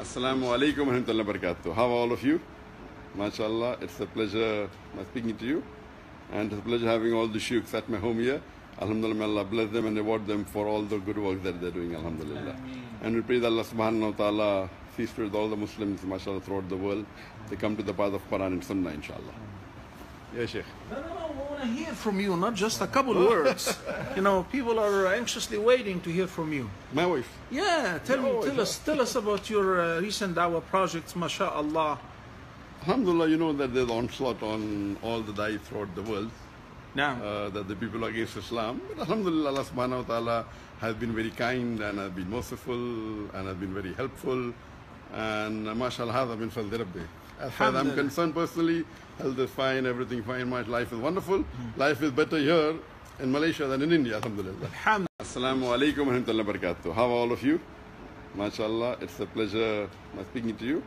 Assalamu alaikum wa rahmatullahi wa barakatuh. How are all of you? MashaAllah, it's a pleasure speaking to you. And it's a pleasure having all the shuks at my home here. Alhamdulillah, Allah bless them and reward them for all the good work that they're doing. Alhamdulillah. And we pray that Allah subhanahu wa ta'ala sees with all the Muslims, mashallah, throughout the world. They come to the path of Quran and Sunnah, inshallah. Yes, Sheikh. No, no, no. We want to hear from you, not just a couple oh. words. You know, people are anxiously waiting to hear from you. My wife. Yeah, tell, me, tell us, tell us about your uh, recent dawah projects, mashallah. Alhamdulillah, you know that there's onslaught on all the da'is throughout the world. Now. Uh, that the people are against Islam. But Alhamdulillah, Allah subhanahu wa ta'ala has been very kind and has been merciful and has been very helpful. And uh, mashallah, has been fal as far as I'm concerned personally, health is fine, everything fine, my life is wonderful. Hmm. Life is better here in Malaysia than in India, alhamdulillah. Assalamu alaikum wa How are all of you? MashaAllah, it's a pleasure speaking to you.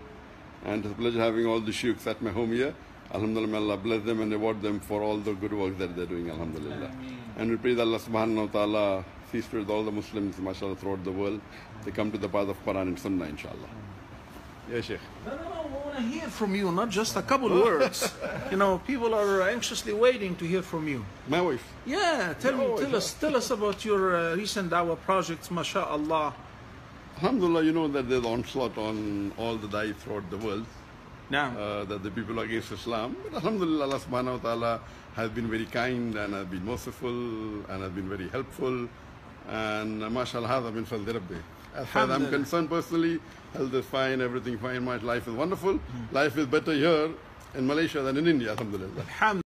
And it's a pleasure having all the sheikhs at my home here. Alhamdulillah, bless them and reward them for all the good work that they're doing, Alhamdulillah. Ameen. And we pray that Allah subhanahu wa ta'ala sees to all the Muslims, mashallah, throughout the world. They come to the path of Quran and Sunnah, inshallah. Yes, Sheikh. No, no, no. We want to hear from you, not just a couple oh. words. You know, people are anxiously waiting to hear from you. My wife. Yeah. Tell, me, tell us, tell us about your uh, recent our projects, mashallah. Alhamdulillah, you know that there's onslaught on all the dais throughout the world. Now. Uh, that the people are against Islam. But Alhamdulillah, Allah subhanahu wa ta'ala has been very kind and has been merciful and has been very helpful. And uh, mashallah, has been fal as far as I'm concerned personally, health is fine, everything fine, my life is wonderful. Mm. Life is better here in Malaysia than in India, alhamdulillah. alhamdulillah.